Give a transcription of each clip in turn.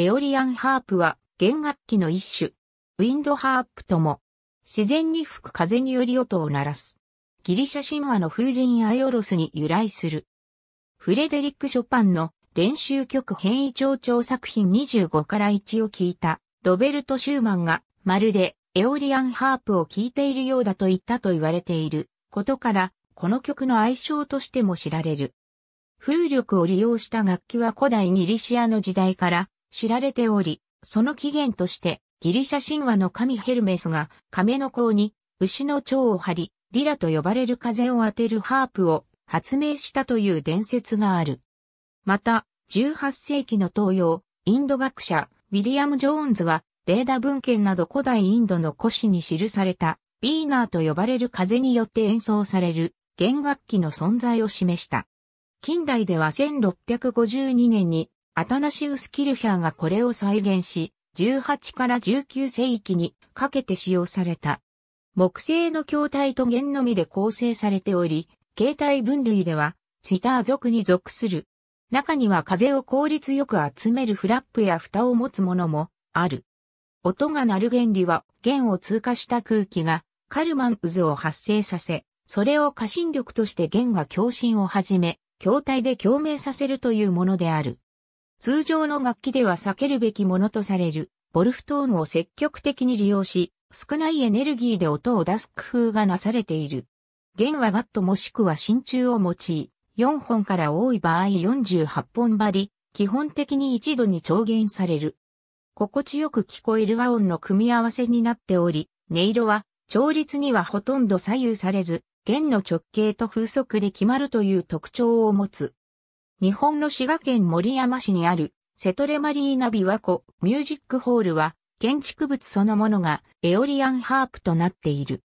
エオリアンハープは弦楽器の一種、ウィンドハープとも、自然に吹く風により音を鳴らす。ギリシャ神話の風神アイオロスに由来する。フレデリック・ショパンの練習曲変異調調作品25から1を聞いたロベルト・シューマンがまるでエオリアンハープを聴いているようだと言ったと言われていることからこの曲の愛称としても知られる。風力を利用した楽器は古代ギリシアの時代から知られており、その起源としてギリシャ神話の神ヘルメスが亀の甲に牛の蝶を張り、リラと呼ばれる風を当てるハープを発明したという伝説がある。また、18世紀の東洋、インド学者、ウィリアム・ジョーンズは、レーダ文献など古代インドの古史に記された、ビーナーと呼ばれる風によって演奏される弦楽器の存在を示した。近代では1652年にアタナシウス・キルヒャーがこれを再現し、18から19世紀にかけて使用された。木製の筐体と弦のみで構成されており、形帯分類では、ツター族に属する。中には風を効率よく集めるフラップや蓋を持つものもある。音が鳴る原理は、弦を通過した空気がカルマン渦を発生させ、それを過信力として弦が共振を始め、筐体で共鳴させるというものである。通常の楽器では避けるべきものとされる、ボルフトーンを積極的に利用し、少ないエネルギーで音を出す工夫がなされている。弦はガットもしくは真鍮を用い、4本から多い場合48本張り、基本的に一度に調弦される。心地よく聞こえる和音の組み合わせになっており、音色は、調律にはほとんど左右されず、弦の直径と風速で決まるという特徴を持つ。日本の滋賀県森山市にある、セトレマリーナ琵琶湖ミュージックホールは、建築物そのものがエオリアンハープとなっている。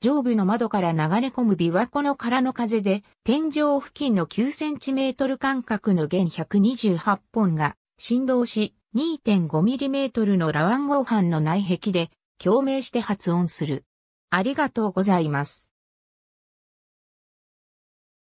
上部の窓から流れ込む琵琶湖の空の風で、天井付近の9センチメートル間隔の弦128本が振動し、2.5ミリメートルのラワン合板の内壁で共鳴して発音する。ありがとうございます。